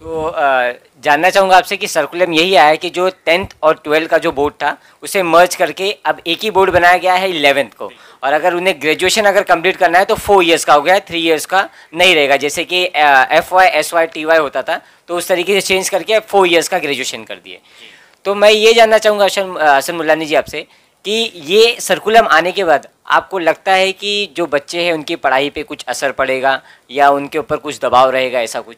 तो जानना चाहूँगा आपसे कि सर्कुलम यही आया है कि जो टेंथ और ट्वेल्थ का जो बोर्ड था उसे मर्ज करके अब एक ही बोर्ड बनाया गया है इलेवेंथ को और अगर उन्हें ग्रेजुएशन अगर कंप्लीट करना है तो फोर इयर्स का हो गया है थ्री इयर्स का नहीं रहेगा जैसे कि F Y S Y T Y होता था तो उस तरीके से चेंज करके फोर ईयर्स का ग्रेजुएशन कर दिए तो मैं ये जानना चाहूँगा असन असन मुलानी जी आपसे कि ये सर्कुलम आने के बाद आपको लगता है कि जो बच्चे हैं उनकी पढ़ाई पे कुछ असर पड़ेगा या उनके ऊपर कुछ दबाव रहेगा ऐसा कुछ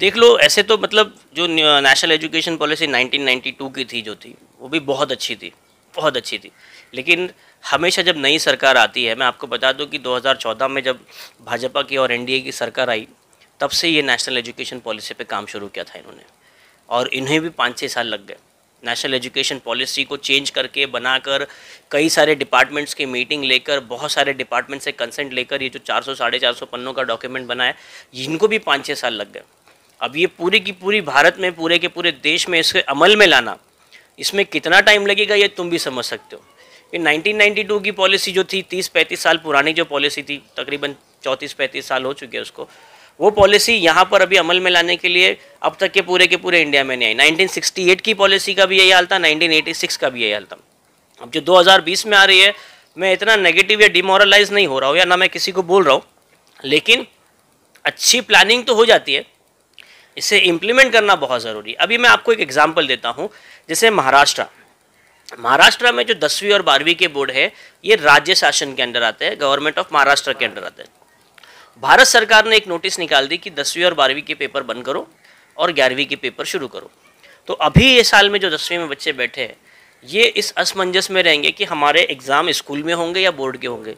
देख लो ऐसे तो मतलब जो नेशनल एजुकेशन पॉलिसी 1992 की थी जो थी वो भी बहुत अच्छी थी बहुत अच्छी थी लेकिन हमेशा जब नई सरकार आती है मैं आपको बता दूं कि 2014 में जब भाजपा की और एनडीए की सरकार आई तब से ये नेशनल एजुकेशन पॉलिसी पे काम शुरू किया था इन्होंने और इन्हें भी पाँच छः साल लग गए नेशनल एजुकेशन पॉलिसी को चेंज करके बनाकर कई सारे डिपार्टमेंट्स की मीटिंग लेकर बहुत सारे डिपार्टमेंट से कंसेंट लेकर ये जो 400 सौ साढ़े चार पन्नों का डॉक्यूमेंट बनाया इनको भी पाँच छः साल लग गए अब ये पूरी की पूरी भारत में पूरे के पूरे देश में इसके अमल में लाना इसमें कितना टाइम लगेगा ये तुम भी समझ सकते हो कि 1992 की पॉलिसी जो थी 30-35 साल पुरानी जो पॉलिसी थी तकरीबन 34-35 साल हो चुके हैं उसको वो पॉलिसी यहाँ पर अभी अमल में लाने के लिए अब तक के पूरे के पूरे इंडिया में नहीं आई नाइनटीन की पॉलिसी का भी यही हाल था नाइनटीन का भी यही हाल था अब जो दो में आ रही है मैं इतना नेगेटिव या डिमोरलाइज नहीं हो रहा हूँ या ना मैं किसी को बोल रहा हूँ लेकिन अच्छी प्लानिंग तो हो जाती है इसे इम्प्लीमेंट करना बहुत ज़रूरी है अभी मैं आपको एक एग्जाम्पल देता हूँ जैसे महाराष्ट्र महाराष्ट्र में जो दसवीं और बारहवीं के बोर्ड है ये राज्य शासन के अंडर आते हैं गवर्नमेंट ऑफ महाराष्ट्र के अंडर आते हैं भारत सरकार ने एक नोटिस निकाल दी कि दसवीं और बारहवीं के पेपर बंद करो और ग्यारहवीं के पेपर शुरू करो तो अभी ये साल में जो दसवीं में बच्चे बैठे हैं ये इस असमंजस में रहेंगे कि हमारे एग्ज़ाम स्कूल में होंगे या बोर्ड के होंगे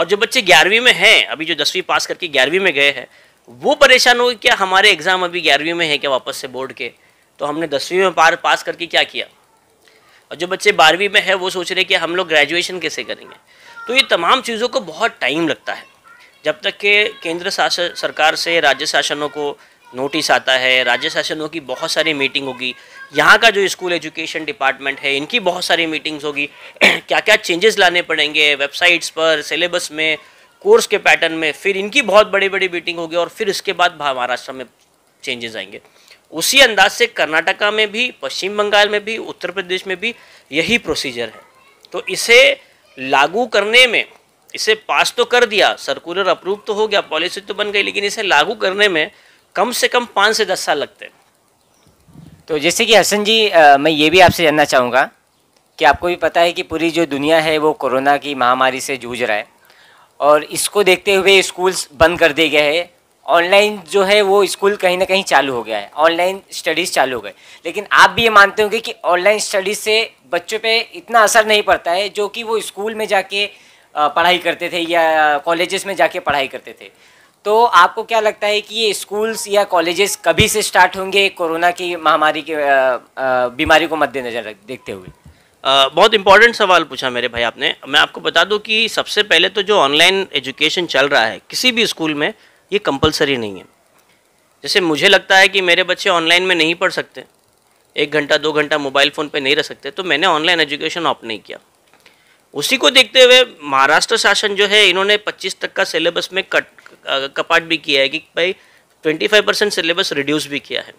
और जो बच्चे ग्यारहवीं में हैं अभी जो दसवीं पास करके ग्यारहवीं में गए हैं वो परेशान हुई क्या हमारे एग्ज़ाम अभी ग्यारहवीं में है क्या वापस से बोर्ड के तो हमने दसवीं में पार पास करके क्या किया और जो बच्चे बारहवीं में है वो सोच रहे कि हम लोग ग्रेजुएशन कैसे करेंगे तो ये तमाम चीज़ों को बहुत टाइम लगता है जब तक के केंद्र शासन सरकार से राज्य शासनों को नोटिस आता है राज्य शासनों की बहुत सारी मीटिंग होगी यहाँ का जो स्कूल एजुकेशन डिपार्टमेंट है इनकी बहुत सारी मीटिंग्स होगी क्या क्या चेंजेस लाने पड़ेंगे वेबसाइट्स पर सिलेबस में कोर्स के पैटर्न में फिर इनकी बहुत बड़ी बड़ी बीटिंग होगी और फिर इसके बाद महाराष्ट्र में चेंजेस आएंगे उसी अंदाज से कर्नाटका में भी पश्चिम बंगाल में भी उत्तर प्रदेश में भी यही प्रोसीजर है तो इसे लागू करने में इसे पास तो कर दिया सर्कुलर अप्रूव तो हो गया पॉलिसी तो बन गई लेकिन इसे लागू करने में कम से कम पाँच से दस साल लगते हैं तो जैसे कि हसन जी आ, मैं ये भी आपसे जानना चाहूँगा कि आपको भी पता है कि पूरी जो दुनिया है वो कोरोना की महामारी से जूझ रहा है और इसको देखते हुए स्कूल्स बंद कर दिए गए हैं ऑनलाइन जो है वो स्कूल कहीं ना कहीं चालू हो गया है ऑनलाइन स्टडीज़ चालू हो गए लेकिन आप भी ये मानते होंगे कि ऑनलाइन स्टडीज़ से बच्चों पे इतना असर नहीं पड़ता है जो कि वो स्कूल में जाके पढ़ाई करते थे या कॉलेजेस में जाके पढ़ाई करते थे तो आपको क्या लगता है कि ये स्कूल्स या कॉलेजेस कभी से स्टार्ट होंगे कोरोना की महामारी के बीमारी को मद्देनज़र देखते हुए बहुत इंपॉर्टेंट सवाल पूछा मेरे भाई आपने मैं आपको बता दूं कि सबसे पहले तो जो ऑनलाइन एजुकेशन चल रहा है किसी भी स्कूल में ये कंपलसरी नहीं है जैसे मुझे लगता है कि मेरे बच्चे ऑनलाइन में नहीं पढ़ सकते एक घंटा दो घंटा मोबाइल फ़ोन पे नहीं रह सकते तो मैंने ऑनलाइन एजुकेशन ऑप नहीं किया उसी को देखते हुए महाराष्ट्र शासन जो है इन्होंने 25 तक का सिलेबस में कट कपाट भी किया है कि भाई 25 परसेंट सिलेबस रिड्यूस भी किया है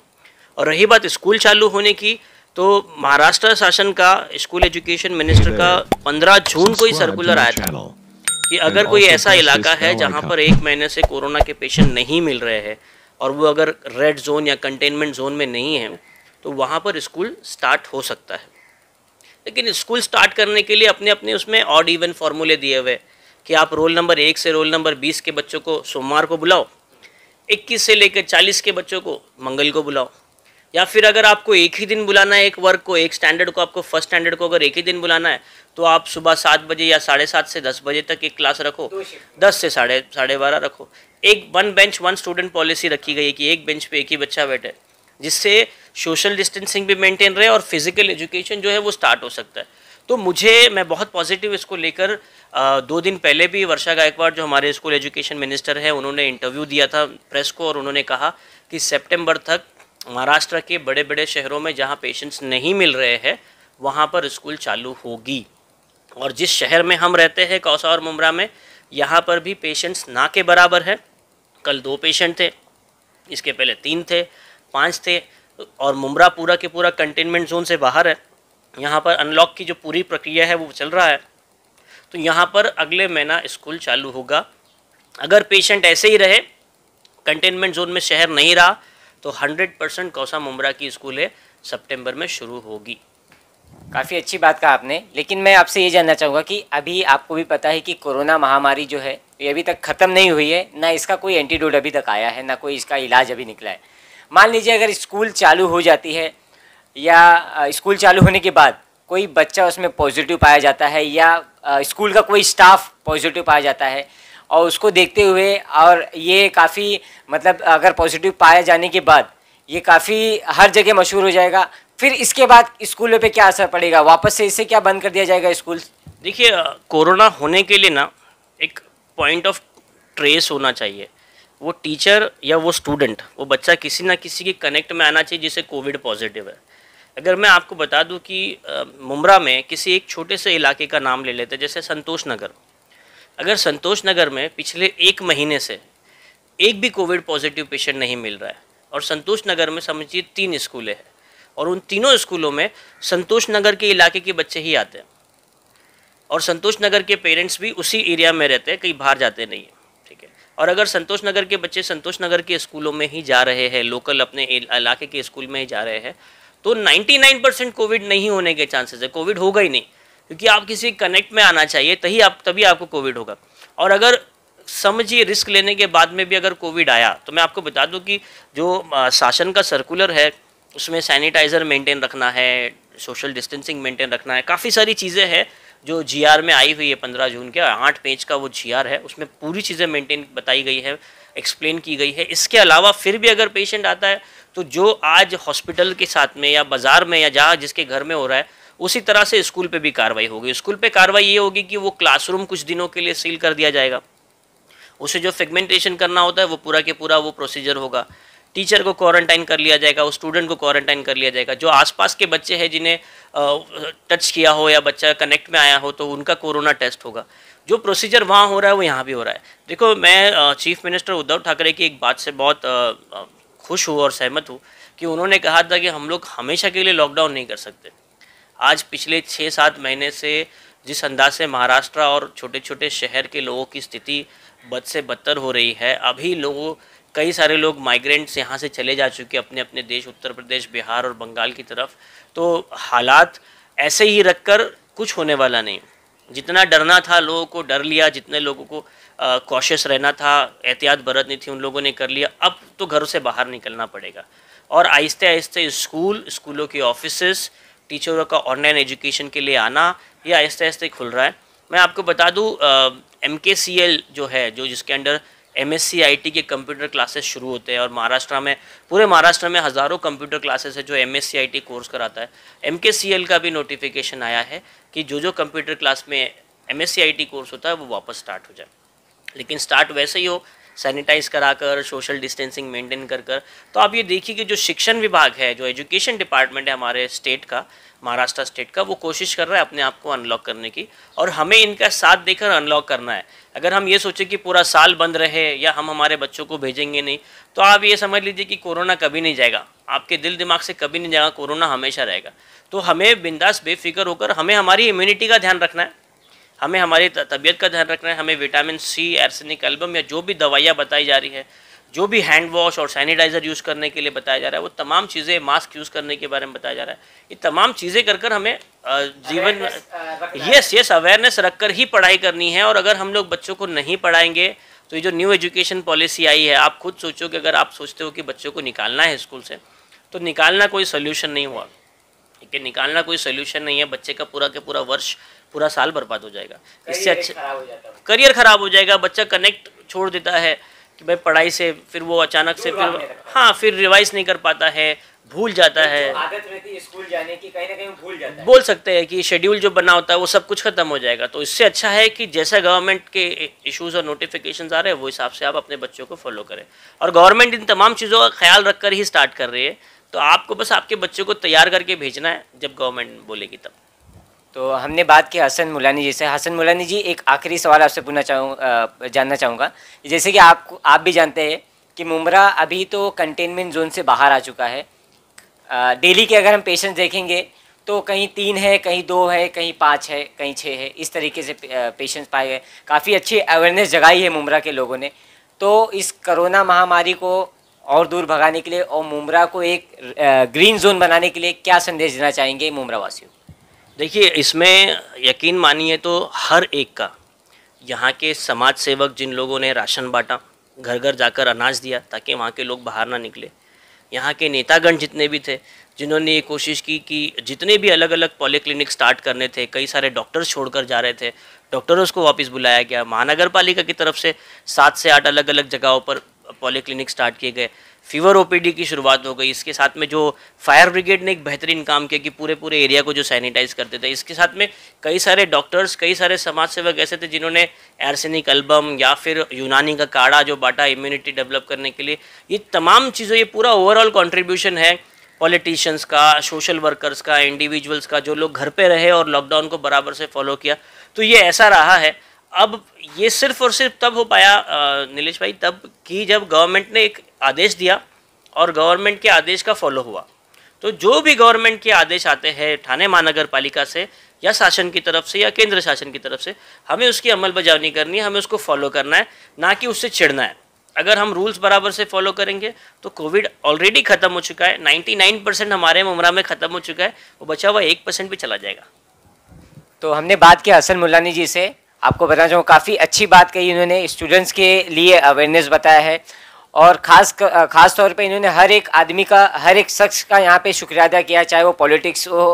और रही बात स्कूल चालू होने की तो महाराष्ट्र शासन का स्कूल एजुकेशन मिनिस्टर का 15 जून को ही सर्कुलर आया था कि अगर कोई ऐसा इलाका है जहां पर एक महीने से कोरोना के पेशेंट नहीं मिल रहे हैं और वो अगर रेड जोन या कंटेनमेंट जोन में नहीं है तो वहाँ पर स्कूल स्टार्ट हो सकता है लेकिन स्कूल स्टार्ट करने के लिए अपने अपने उसमें ऑड इवन फार्मूले दिए हुए कि आप रोल नंबर एक से रोल नंबर बीस के बच्चों को सोमवार को बुलाओ इक्कीस से लेकर चालीस के बच्चों को मंगल को बुलाओ या फिर अगर आपको एक ही दिन बुलाना है एक वर्क को एक स्टैंडर्ड को आपको फर्स्ट स्टैंडर्ड को अगर एक ही दिन बुलाना है तो आप सुबह सात बजे या साढ़े सात से दस बजे तक एक क्लास रखो दस से साढ़े साढ़े बारह रखो एक one bench one student policy रखी गई है कि एक बेंच पे एक ही बच्चा बैठे जिससे सोशल डिस्टेंसिंग भी मेंटेन रहे और फिजिकल एजुकेशन जो है वो स्टार्ट हो सकता है तो मुझे मैं बहुत पॉजिटिव इसको लेकर दो दिन पहले भी वर्षा गायकवाड़ जो हमारे स्कूल एजुकेशन मिनिस्टर हैं उन्होंने इंटरव्यू दिया था प्रेस को और उन्होंने कहा कि सेप्टेम्बर तक महाराष्ट्र के बड़े बड़े शहरों में जहाँ पेशेंट्स नहीं मिल रहे हैं वहाँ पर स्कूल चालू होगी और जिस शहर में हम रहते हैं कौसा और मुमरा में यहाँ पर भी पेशेंट्स ना के बराबर है कल दो पेशेंट थे इसके पहले तीन थे पाँच थे और मुमरा पूरा के पूरा कंटेनमेंट जोन से बाहर है यहाँ पर अनलॉक की जो पूरी प्रक्रिया है वो चल रहा है तो यहाँ पर अगले महीना स्कूल चालू होगा अगर पेशेंट ऐसे ही रहे कंटेनमेंट जोन में शहर नहीं रहा तो 100 परसेंट कौसा मुमरा की स्कूलें सितंबर में शुरू होगी काफ़ी अच्छी बात कहा आपने लेकिन मैं आपसे ये जानना चाहूँगा कि अभी आपको भी पता है कि कोरोना महामारी जो है ये अभी तक ख़त्म नहीं हुई है ना इसका कोई एंटीडोड अभी तक आया है ना कोई इसका इलाज अभी निकला है मान लीजिए अगर स्कूल चालू हो जाती है या स्कूल चालू होने के बाद कोई बच्चा उसमें पॉजिटिव पाया जाता है या स्कूल का कोई स्टाफ पॉजिटिव पाया जाता है और उसको देखते हुए और ये काफ़ी मतलब अगर पॉजिटिव पाए जाने के बाद ये काफ़ी हर जगह मशहूर हो जाएगा फिर इसके बाद स्कूलों पे क्या असर पड़ेगा वापस से इसे क्या बंद कर दिया जाएगा स्कूल देखिए कोरोना होने के लिए ना एक पॉइंट ऑफ ट्रेस होना चाहिए वो टीचर या वो स्टूडेंट वो बच्चा किसी ना किसी के कनेक्ट में आना चाहिए जिसे कोविड पॉजिटिव है अगर मैं आपको बता दूं कि मुमरा में किसी एक छोटे से इलाके का नाम ले लेते जैसे संतोष नगर अगर संतोष नगर में पिछले एक महीने से एक भी कोविड पॉजिटिव पेशेंट नहीं मिल रहा है और संतोष नगर में समझिए तीन स्कूलें हैं और उन तीनों स्कूलों में संतोष नगर के इलाके के बच्चे ही आते हैं और संतोष नगर के पेरेंट्स भी उसी एरिया में रहते हैं कहीं बाहर जाते नहीं हैं ठीक है और अगर संतोष नगर के बच्चे संतोष नगर के स्कूलों में ही जा रहे हैं लोकल अपने इलाके के स्कूल में ही जा रहे हैं तो 99 परसेंट कोविड नहीं होने के चांसेस है कोविड होगा ही नहीं क्योंकि आप किसी कनेक्ट में आना चाहिए तभी आप तभी आपको कोविड होगा और अगर समझिए रिस्क लेने के बाद में भी अगर कोविड आया तो मैं आपको बता दूं कि जो शासन का सर्कुलर है उसमें सैनिटाइज़र मेंटेन रखना है सोशल डिस्टेंसिंग मेंटेन रखना है काफ़ी सारी चीज़ें हैं जो जीआर में आई हुई है पंद्रह जून के आठ पेज का वो जीआर है उसमें पूरी चीज़ें मेंटेन बताई गई है एक्सप्लेन की गई है इसके अलावा फिर भी अगर पेशेंट आता है तो जो आज हॉस्पिटल के साथ में या बाज़ार में या जहाँ जिसके घर में हो रहा है उसी तरह से स्कूल पे भी कार्रवाई होगी स्कूल पे कार्रवाई ये होगी कि वो क्लासरूम कुछ दिनों के लिए सील कर दिया जाएगा उसे जो फेगमेंटेशन करना होता है वो पूरा के पूरा वो प्रोसीजर होगा टीचर को क्वारंटाइन कर लिया जाएगा उस स्टूडेंट को क्वारंटाइन कर लिया जाएगा जो आसपास के बच्चे हैं जिन्हें टच किया हो या बच्चा कनेक्ट में आया हो तो उनका कोरोना टेस्ट होगा जो प्रोसीजर वहाँ हो रहा है वो यहाँ भी हो रहा है देखो मैं चीफ मिनिस्टर उद्धव ठाकरे की एक बात से बहुत खुश हूँ और सहमत हूँ कि उन्होंने कहा था कि हम लोग हमेशा के लिए लॉकडाउन नहीं कर सकते आज पिछले छः सात महीने से जिस अंदाज से महाराष्ट्र और छोटे छोटे शहर के लोगों की स्थिति बद से बदतर हो रही है अभी लोगों कई सारे लोग माइग्रेंट्स यहाँ से चले जा चुके अपने अपने देश उत्तर प्रदेश बिहार और बंगाल की तरफ तो हालात ऐसे ही रख कर कुछ होने वाला नहीं जितना डरना था लोगों को डर लिया जितने लोगों को कॉशियस रहना था एहतियात बरतनी थी उन लोगों ने कर लिया अब तो घरों से बाहर निकलना पड़ेगा और आहिस्ते आहिस्ते स्कूल स्कूलों के ऑफिस टीचरों का ऑनलाइन एजुकेशन के लिए आना ये आहिस्ते आहिस्ते खुल रहा है मैं आपको बता दूँ एम जो है जो जिसके अंडर एम एस के कंप्यूटर क्लासेस शुरू होते हैं और महाराष्ट्र में पूरे महाराष्ट्र में हज़ारों कंप्यूटर क्लासेस है जो एम एस कोर्स कराता है एम का भी नोटिफिकेशन आया है कि जो जो कंप्यूटर क्लास में एम एस कोर्स होता है वो वापस स्टार्ट हो जाए लेकिन स्टार्ट वैसे ही हो सैनिटाइज कराकर सोशल डिस्टेंसिंग मेंटेन कर कर तो आप ये देखिए कि जो शिक्षण विभाग है जो एजुकेशन डिपार्टमेंट है हमारे स्टेट का महाराष्ट्र स्टेट का वो कोशिश कर रहा है अपने आप को अनलॉक करने की और हमें इनका साथ देकर अनलॉक करना है अगर हम ये सोचें कि पूरा साल बंद रहे या हम हमारे बच्चों को भेजेंगे नहीं तो आप ये समझ लीजिए कि कोरोना कभी नहीं जाएगा आपके दिल दिमाग से कभी नहीं जाएगा कोरोना हमेशा रहेगा तो हमें बिंदास बेफिक्र होकर हमें हमारी इम्यूनिटी का ध्यान रखना है हमें हमारी तबीयत का ध्यान रखना है हमें विटामिन सी एर्सनिक एल्बम या जो भी दवाइयाँ बताई जा रही है जो भी हैंड वॉश और सैनिटाइज़र यूज़ करने के लिए बताया जा रहा है वो तमाम चीज़ें मास्क यूज़ करने के बारे में बताया जा रहा है ये तमाम चीज़ें कर कर हमें जीवन यस यस अवेयरनेस रख कर ही पढ़ाई करनी है और अगर हम लोग बच्चों को नहीं पढ़ाएंगे तो ये जो न्यू एजुकेशन पॉलिसी आई है आप खुद सोचो कि अगर आप सोचते हो कि बच्चों को निकालना है स्कूल से तो निकालना कोई सोल्यूशन नहीं हुआ कि निकालना कोई सोल्यूशन नहीं है बच्चे का पूरा के पूरा वर्ष पूरा साल बर्बाद हो जाएगा इससे अच्छा करियर ख़राब हो जाएगा बच्चा कनेक्ट छोड़ देता है कि भाई पढ़ाई से फिर वो अचानक से फिर हाँ फिर रिवाइज नहीं कर पाता है भूल जाता तो है आदत रहती स्कूल जाने की कहीं ना कहीं भूल जाता है बोल सकते हैं कि शेड्यूल जो बना होता है वो सब कुछ खत्म हो जाएगा तो इससे अच्छा है कि जैसा गवर्नमेंट के इश्यूज और नोटिफिकेशन आ रहे हैं वो हिसाब से आप अपने बच्चों को फॉलो करें और गवर्नमेंट इन तमाम चीज़ों का ख्याल रखकर ही स्टार्ट कर रही है तो आपको बस आपके बच्चों को तैयार करके भेजना है जब गवर्नमेंट बोलेगी तब तो हमने बात की हसन मुलानी जी से हसन मुलानी जी एक आखिरी सवाल आपसे पूछना चाहूँ जानना चाहूँगा जैसे कि आप आप भी जानते हैं कि मुमरा अभी तो कंटेनमेंट जोन से बाहर आ चुका है डेली के अगर हम पेशेंट्स देखेंगे तो कहीं तीन है कहीं दो है कहीं पाँच है कहीं छः है इस तरीके से पेशेंट्स पाए गए काफ़ी अच्छी अवेयरनेस जगाई है मुमरा के लोगों ने तो इस करोना महामारी को और दूर भगाने के लिए और मुमरा को एक ग्रीन जोन बनाने के लिए क्या संदेश देना चाहेंगे मुमरा वासियों देखिए इसमें यकीन मानिए तो हर एक का यहाँ के समाज सेवक जिन लोगों ने राशन बांटा घर घर जाकर अनाज दिया ताकि वहाँ के लोग बाहर ना निकले यहाँ के नेतागण जितने भी थे जिन्होंने ये कोशिश की कि जितने भी अलग अलग पॉलीक्लिनिक स्टार्ट करने थे कई सारे डॉक्टर्स छोड़कर जा रहे थे डॉक्टर्स को वापस बुलाया गया महानगर पालिका की तरफ से सात से आठ अलग अलग जगहों पर पॉलीक्लिनिक स्टार्ट किए गए फीवर ओपीडी की शुरुआत हो गई इसके साथ में जो फायर ब्रिगेड ने एक बेहतरीन काम किया कि पूरे पूरे एरिया को जो सैनिटाइज करते थे इसके साथ में कई सारे डॉक्टर्स कई सारे समाज सेवक ऐसे थे जिन्होंने एरसेनिक एल्बम या फिर यूनानी का काढ़ा जो बाटा इम्यूनिटी डेवलप करने के लिए ये तमाम चीज़ों ये पूरा ओवरऑल कॉन्ट्रीब्यूशन है पॉलिटिशियंस का सोशल वर्कर्स का इंडिविजुअल्स का जो लोग घर पर रहे और लॉकडाउन को बराबर से फॉलो किया तो ये ऐसा रहा है अब ये सिर्फ और सिर्फ तब हो पाया नीलेश भाई तब कि जब गवर्नमेंट ने एक आदेश दिया और गवर्नमेंट के आदेश का फॉलो हुआ तो जो भी गवर्नमेंट के आदेश आते हैं ठाणे महानगर पालिका से या शासन की तरफ से या केंद्र शासन की तरफ से हमें उसकी अमल बजावनी करनी है हमें उसको फॉलो करना है ना कि उससे छिड़ना है अगर हम रूल्स बराबर से फॉलो करेंगे तो कोविड ऑलरेडी ख़त्म हो चुका है नाइन परसेंट हमारे उम्र में ख़त्म हो चुका है वो बचा हुआ एक परसेंट भी चला जाएगा तो हमने बात किया हसन मुलानी जी से आपको बताना चाहूँगा काफ़ी अच्छी बात कही इन्होंने स्टूडेंट्स के लिए अवेयरनेस बताया है और ख़ास ख़ास तौर पे इन्होंने हर एक आदमी का हर एक शख्स का यहाँ पे शुक्रिया अदा किया चाहे वो पॉलिटिक्स हो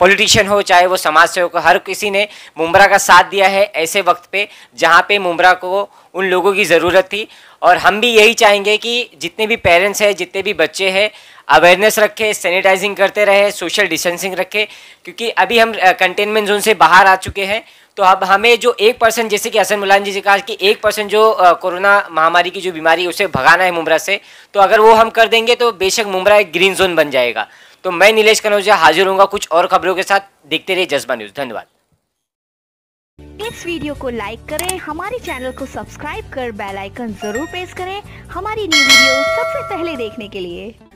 पॉलिटिशियन हो चाहे वो समाज सेवक हो हर किसी ने मुमरा का साथ दिया है ऐसे वक्त पे जहाँ पे मुमरा को उन लोगों की ज़रूरत थी और हम भी यही चाहेंगे कि जितने भी पेरेंट्स हैं जितने भी बच्चे हैं अवेयरनेस रखें सैनिटाइजिंग करते रहे सोशल डिस्टेंसिंग रखें क्योंकि अभी हम कंटेनमेंट जोन से बाहर आ चुके हैं तो अब हमें जो एक परसेंट जैसे कि हसन मुलायम जी ने कहा कि एक परसेंट जो कोरोना महामारी की जो बीमारी है उसे भगाना है मुमरा से तो अगर वो हम कर देंगे तो बेशक मुमरा एक ग्रीन जोन बन जाएगा तो मैं नीलेष कनौजिया हाजिर हूँ कुछ और खबरों के साथ देखते रहिए जज्बा न्यूज धन्यवाद इस वीडियो को लाइक करें हमारे चैनल को सब्सक्राइब कर बेल आइकन जरूर प्रेस करें हमारी न्यू वीडियो सबसे पहले देखने के लिए